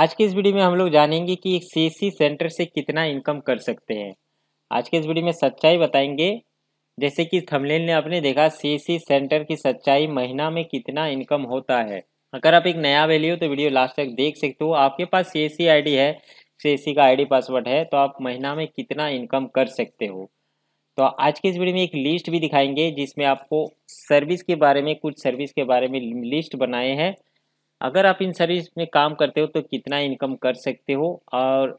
आज के इस वीडियो में हम लोग जानेंगे कि एक सीसी सेंटर से कितना इनकम कर सकते हैं आज के इस वीडियो में सच्चाई बताएंगे जैसे कि थमलेन ने आपने देखा सीसी सेंटर की सच्चाई महीना में कितना इनकम होता है अगर आप एक नया वैल्यू तो वीडियो लास्ट तक देख सकते हो आपके पास सी आईडी है सी का आईडी पासवर्ड है तो आप महीना में कितना इनकम कर सकते हो तो आज के इस वीडियो में एक लिस्ट भी दिखाएंगे जिसमें आपको सर्विस के बारे में कुछ सर्विस के बारे में लिस्ट बनाए हैं अगर आप इन सर्विस में काम करते हो तो कितना इनकम कर सकते हो और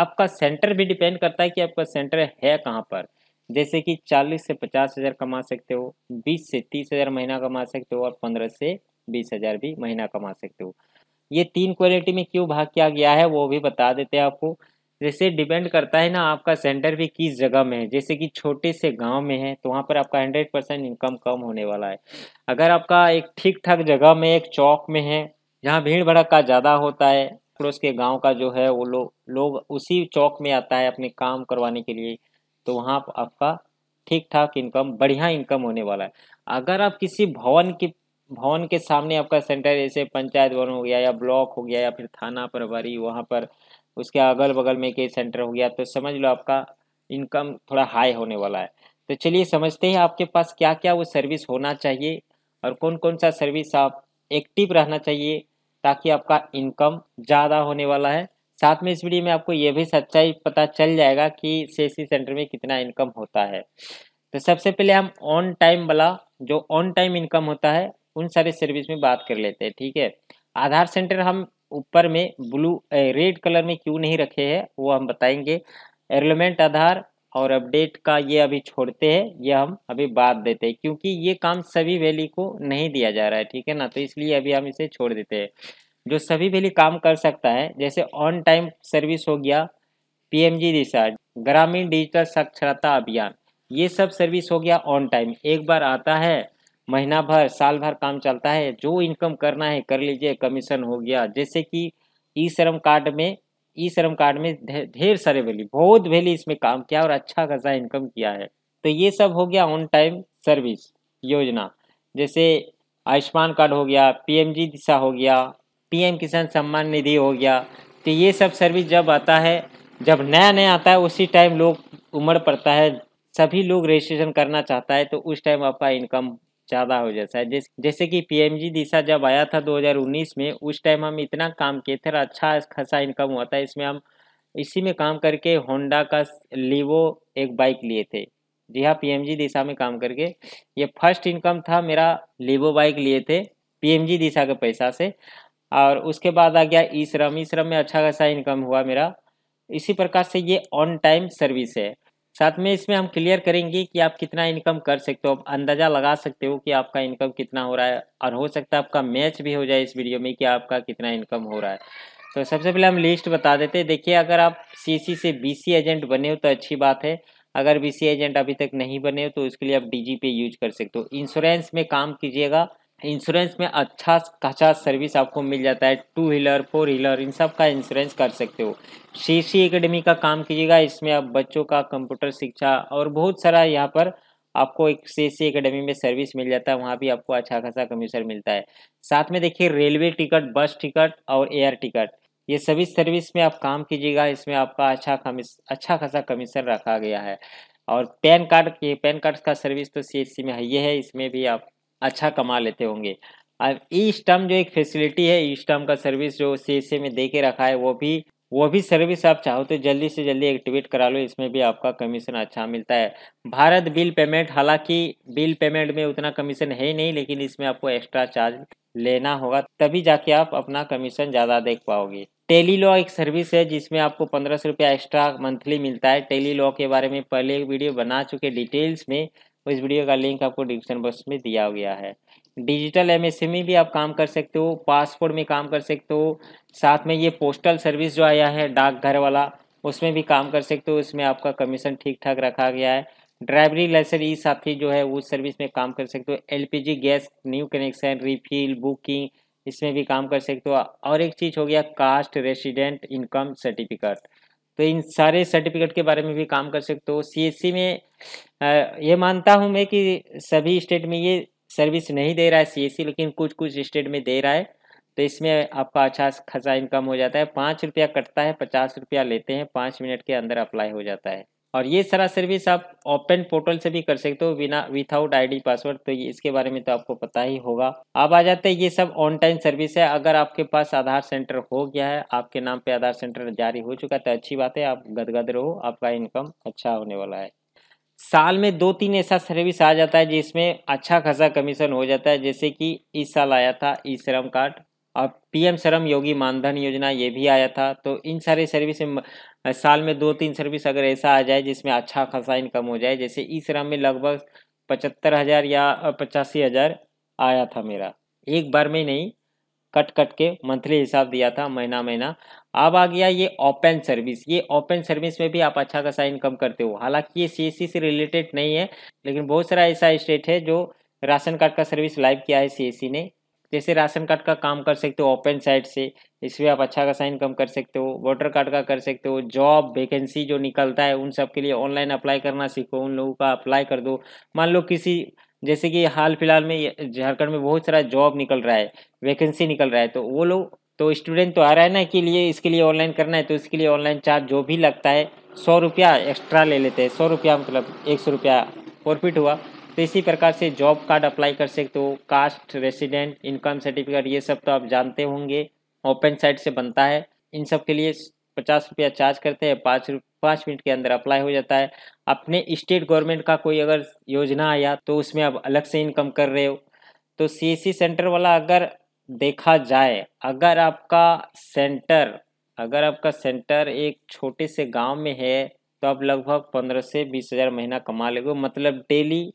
आपका सेंटर भी डिपेंड करता है कि आपका सेंटर है कहाँ पर जैसे कि चालीस से पचास हज़ार कमा सकते हो बीस से तीस हज़ार महीना कमा सकते हो और पंद्रह से बीस हज़ार भी महीना कमा सकते हो ये तीन क्वालिटी में क्यों भाग किया गया है वो भी बता देते हैं आपको जैसे डिपेंड करता है ना आपका सेंटर भी किस जगह में है जैसे कि छोटे से गांव में है तो वहाँ पर आपका हंड्रेड परसेंट इनकम कम होने वाला है अगर आपका एक ठीक ठाक जगह में एक चौक में है जहाँ भीड़ भड़का ज़्यादा होता है पड़ोस के गांव का जो है वो लोग लोग उसी चौक में आता है अपने काम करवाने के लिए तो वहाँ आपका ठीक ठाक इनकम बढ़िया इनकम होने वाला है अगर आप किसी भवन के भवन के सामने आपका सेंटर जैसे पंचायत भवन हो गया या ब्लॉक हो गया या फिर थाना प्रभारी वहाँ पर उसके अगल बगल में के सेंटर हो गया तो समझ लो आपका इनकम थोड़ा हाई होने वाला है तो चलिए समझते हैं आपके पास क्या क्या वो सर्विस होना चाहिए और कौन कौन सा सर्विस आप एक्टिव रहना चाहिए ताकि आपका इनकम ज़्यादा होने वाला है साथ में इस वीडियो में आपको ये भी सच्चाई पता चल जाएगा कि सीएससी e सेंटर में कितना इनकम होता है तो सबसे पहले हम ऑन टाइम वाला जो ऑन टाइम इनकम होता है उन सारे सर्विस में बात कर लेते हैं ठीक है आधार सेंटर हम ऊपर में ब्लू रेड कलर में क्यों नहीं रखे हैं वो हम बताएंगे एरलोमेंट आधार और अपडेट का ये अभी छोड़ते हैं ये हम अभी बात देते हैं क्योंकि ये काम सभी वैली को नहीं दिया जा रहा है ठीक है ना तो इसलिए अभी हम इसे छोड़ देते हैं जो सभी वैली काम कर सकता है जैसे ऑन टाइम सर्विस हो गया पीएमजी रिसर्च ग्रामीण डिजिटल साक्षरता अभियान ये सब सर्विस हो गया ऑन टाइम एक बार आता है महीना भर साल भर काम चलता है जो इनकम करना है कर लीजिए कमीशन हो गया जैसे कि ई श्रम कार्ड में ई श्रम कार्ड में ढेर सारे वैल्यू बहुत वैल्यू इसमें काम किया और अच्छा खासा इनकम किया है तो ये सब हो गया ऑन टाइम सर्विस योजना जैसे आयुष्मान कार्ड हो गया पीएमजी दिशा हो गया पीएम किसान सम्मान निधि हो गया तो ये सब सर्विस जब आता है जब नया नया आता है उसी टाइम लोग उमड़ पड़ता है सभी लोग रजिस्ट्रेशन करना चाहता है तो उस टाइम आपका इनकम ज़्यादा हो जाता है जैसे जैसे कि पीएमजी दिशा जब आया था 2019 में उस टाइम हम इतना काम किए थे अच्छा खासा इनकम हुआ था इसमें हम इसी में काम करके होंडा का लीवो एक बाइक लिए थे जी हाँ पी दिशा में काम करके ये फर्स्ट इनकम था मेरा लीवो बाइक लिए थे पी दिशा के पैसा से और उसके बाद आ गया ई श्रम ई श्रम में अच्छा खासा इनकम हुआ मेरा इसी प्रकार से ये ऑन टाइम सर्विस है साथ में इसमें हम क्लियर करेंगे कि आप कितना इनकम कर सकते हो आप अंदाज़ा लगा सकते हो कि आपका इनकम कितना हो रहा है और हो सकता है आपका मैच भी हो जाए इस वीडियो में कि आपका कितना इनकम हो रहा है तो सबसे पहले हम लिस्ट बता देते हैं देखिए अगर आप सीसी से बीसी एजेंट बने हो तो अच्छी बात है अगर बीसी एजेंट अभी तक नहीं बने हो तो उसके लिए आप डीजी पे यूज कर सकते हो इंश्योरेंस में काम कीजिएगा इंश्योरेंस में अच्छा खासा सर्विस आपको मिल जाता है टू व्हीलर फोर व्हीलर इन सब का इंश्योरेंस कर सकते हो सी सी एकेडमी का काम कीजिएगा इसमें आप बच्चों का कंप्यूटर शिक्षा और बहुत सारा यहाँ पर आपको एक सी सी एकेडमी में सर्विस मिल जाता है वहाँ भी आपको अच्छा खासा कमीशन मिलता है साथ में देखिए रेलवे टिकट बस टिकट और एयर टिकट ये सभी सर्विस में आप काम कीजिएगा इसमें आपका अच्छा कमीश अच्छा खासा कमीशन रखा गया है और पैन कार्ड ये पैन कार्ड का सर्विस तो सी में है ये है इसमें भी आप अच्छा कमा लेते होंगे अब ई स्टम जो एक फैसिलिटी है ई स्टम का सर्विस जो सी में दे के रखा है वो भी वो भी सर्विस आप चाहो तो जल्दी से जल्दी एक्टिवेट करा लो इसमें भी आपका कमीशन अच्छा मिलता है भारत बिल पेमेंट हालांकि बिल पेमेंट में उतना कमीशन है ही नहीं लेकिन इसमें आपको एक्स्ट्रा चार्ज लेना होगा तभी जाके आप अपना कमीशन ज़्यादा देख पाओगे टेली लॉ एक सर्विस है जिसमें आपको पंद्रह सौ रुपया एक्स्ट्रा मंथली मिलता है टेली लॉ के बारे में पहले वीडियो बना चुके डिटेल्स में इस वीडियो का लिंक आपको डिस्क्रिप्शन बॉक्स में दिया गया है डिजिटल एमएसएमई भी आप काम कर सकते हो पासपोर्ट में काम कर सकते हो साथ में ये पोस्टल सर्विस जो आया है डाकघर वाला उसमें भी काम कर सकते हो उसमें आपका कमीशन ठीक ठाक रखा गया है ड्राइवरी लाइसेंस ई साथी जो है उस सर्विस में काम कर सकते हो LPG gas new connection refill booking इसमें भी काम कर सकते हो और एक चीज़ हो गया कास्ट रेसिडेंट इनकम सर्टिफिकेट तो इन सारे सर्टिफिकेट के बारे में भी काम कर सकते हो सीएससी में आ, ये मानता हूँ मैं कि सभी स्टेट में ये सर्विस नहीं दे रहा है सीएससी लेकिन कुछ कुछ स्टेट में दे रहा है तो इसमें आपका अच्छा खासा इनकम हो जाता है पाँच रुपया कटता है पचास रुपया लेते हैं पाँच मिनट के अंदर अप्लाई हो जाता है और ये सारा सर्विस आप ओपन पोर्टल से भी कर सकते हो बिना विथआउट आईडी पासवर्ड तो ये इसके बारे में तो आपको पता ही होगा आप आ जाते हैं ये सब ऑन टाइम सर्विस है अगर आपके पास आधार सेंटर हो गया है आपके नाम पे आधार सेंटर जारी हो चुका है तो अच्छी बात है आप गदगद रहो आपका इनकम अच्छा होने वाला है साल में दो तीन ऐसा सर्विस आ जाता है जिसमें अच्छा खासा कमीशन हो जाता है जैसे कि इस साल आया था ई श्रम कार्ड और पीएम श्रम योगी मानधन योजना ये भी आया था तो इन सारे सर्विस में साल में दो तीन सर्विस अगर ऐसा आ जाए जिसमें अच्छा खासा इनकम हो जाए जैसे इस राम में लगभग पचहत्तर हज़ार या पचासी हज़ार आया था मेरा एक बार में नहीं कट कट के मंथली हिसाब दिया था महीना महीना अब आ गया ये ओपन सर्विस ये ओपन सर्विस में भी आप अच्छा खासा इनकम करते हो हालांकि ये सी से रिलेटेड नहीं है लेकिन बहुत सारा ऐसा स्टेट है जो राशन कार्ड का सर्विस लाइव किया है सी ने जैसे राशन कार्ड का काम कर सकते हो ओपन साइट से इसमें आप अच्छा खासा इनकम कर सकते हो वोटर कार्ड का कर सकते हो जॉब वैकेंसी जो निकलता है उन सब के लिए ऑनलाइन अप्लाई करना सीखो उन लोगों का अप्लाई कर दो मान लो किसी जैसे कि हाल फिलहाल में झारखंड में बहुत सारा जॉब निकल रहा है वैकेंसी निकल रहा है तो वो लोग तो स्टूडेंट तो आ रहा है ना कि लिए इसके लिए ऑनलाइन करना है तो इसके लिए ऑनलाइन चार्ज जो भी लगता है सौ रुपया एक्स्ट्रा ले लेते हैं सौ रुपया मतलब एक सौ रुपया प्रॉफिट हुआ तो इसी प्रकार से जॉब कार्ड अप्लाई कर सकते हो कास्ट रेसिडेंट इनकम सर्टिफिकेट ये सब तो आप जानते होंगे ओपन साइट से बनता है इन सब के लिए पचास रुपया चार्ज करते हैं पाँच पाँच मिनट के अंदर अप्लाई हो जाता है अपने स्टेट गवर्नमेंट का कोई अगर योजना आया तो उसमें आप अलग से इनकम कर रहे हो तो सी सेंटर e वाला अगर देखा जाए अगर आपका सेंटर अगर आपका सेंटर एक छोटे से गांव में है तो आप लगभग पंद्रह से बीस हज़ार महीना कमा लेगे मतलब डेली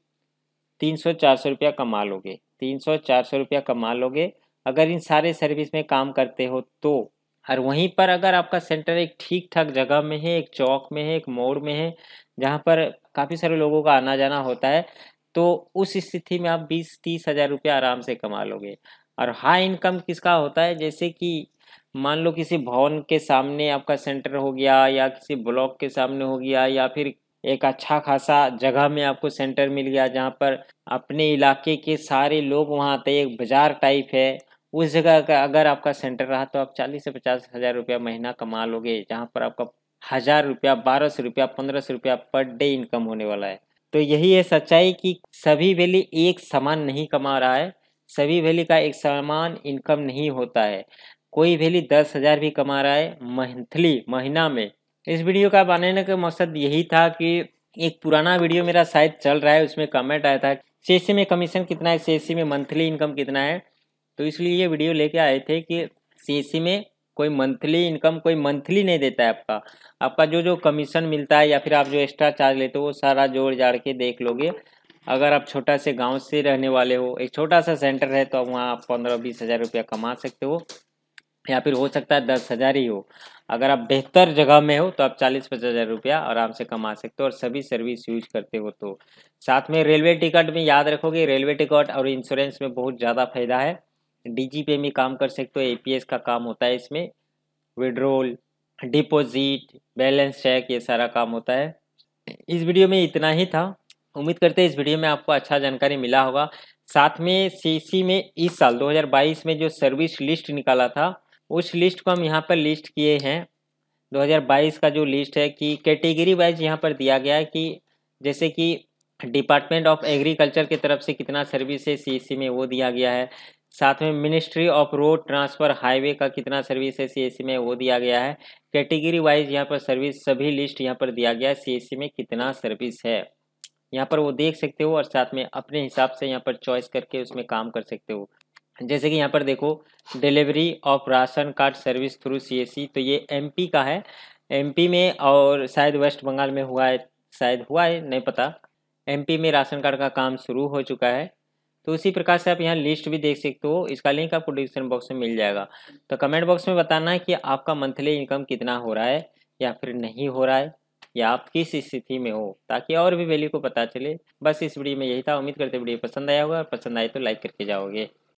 तीन सौ चार सौ रुपया कमा लोगे तीन सौ चार सौ रुपया कमा लोगे अगर इन सारे सर्विस में काम करते हो तो और वहीं पर अगर आपका सेंटर एक ठीक ठाक जगह में है एक चौक में है एक मोड़ में है जहाँ पर काफ़ी सारे लोगों का आना जाना होता है तो उस स्थिति में आप बीस तीस हज़ार रुपया आराम से कमा लोगे और हाई इनकम किसका होता है जैसे कि मान लो किसी भवन के सामने आपका सेंटर हो गया या किसी ब्लॉक के सामने हो गया या फिर एक अच्छा खासा जगह में आपको सेंटर मिल गया जहाँ पर अपने इलाके के सारे लोग वहाँ आते एक बाज़ार टाइप है उस जगह का अगर आपका सेंटर रहा तो आप चालीस से पचास हज़ार रुपया महीना कमा लोगे जहाँ पर आपका हज़ार रुपया बारह सौ रुपया पंद्रह सौ रुपया पर डे इनकम होने वाला है तो यही है सच्चाई कि सभी वैली एक समान नहीं कमा रहा है सभी वैली का एक समान इनकम नहीं होता है कोई वैली दस हज़ार भी कमा रहा है मंथली महीना में इस वीडियो का बनाने का मकसद यही था कि एक पुराना वीडियो मेरा शायद चल रहा है उसमें कमेंट आया था सी में कमीशन कितना है सी में मंथली इनकम कितना है तो इसलिए ये वीडियो लेके आए थे कि सी में कोई मंथली इनकम कोई मंथली नहीं देता है आपका आपका जो जो कमीशन मिलता है या फिर आप जो एक्स्ट्रा चार्ज लेते हो वो सारा जोड़ जाड़ के देख लोगे अगर आप छोटा से गांव से रहने वाले हो एक छोटा सा सेंटर है तो वहाँ आप पंद्रह बीस हज़ार रुपया कमा सकते हो या फिर हो सकता है दस हज़ार ही हो अगर आप बेहतर जगह में हो तो आप चालीस पचास हज़ार रुपया आराम से कमा सकते हो और सभी सर्विस यूज करते हो तो साथ में रेलवे टिकट में याद रखोगे रेलवे टिकट और इंश्योरेंस में बहुत ज़्यादा फायदा है डीजी पे में काम कर सकते हो एपीएस का काम होता है इसमें विड्रोल डिपोजिट बैलेंस चेक ये सारा काम होता है इस वीडियो में इतना ही था उम्मीद करते हैं इस वीडियो में आपको अच्छा जानकारी मिला होगा साथ में सीसी में इस साल 2022 में जो सर्विस लिस्ट निकाला था उस लिस्ट को हम यहाँ पर लिस्ट किए हैं 2022 का जो लिस्ट है कि कैटेगरी वाइज यहाँ पर दिया गया है कि जैसे कि डिपार्टमेंट ऑफ एग्रीकल्चर की तरफ से कितना सर्विस है सी में वो दिया गया है साथ में ministry of road transfer highway का कितना सर्विस है सी में वो दिया गया है कैटेगरी वाइज यहाँ पर सर्विस सभी लिस्ट यहाँ पर दिया गया है सी में कितना सर्विस है यहाँ पर वो देख सकते हो और साथ में अपने हिसाब से यहाँ पर चॉइस करके उसमें काम कर सकते हो जैसे कि यहाँ पर देखो delivery of ration card service through CSC तो ये एमपी का है एमपी में और शायद वेस्ट बंगाल में हुआ है शायद हुआ है नहीं पता एमपी में राशन कार्ड का काम शुरू हो चुका है तो उसी प्रकार से आप यहाँ लिस्ट भी देख सकते हो इसका लिंक आपको डिस्क्रिप्शन बॉक्स में मिल जाएगा तो कमेंट बॉक्स में बताना है कि आपका मंथली इनकम कितना हो रहा है या फिर नहीं हो रहा है या आप किस स्थिति में हो ताकि और भी वैल्यू को पता चले बस इस वीडियो में यही था उम्मीद करते वीडियो पसंद आया होगा पसंद आए तो लाइक करके जाओगे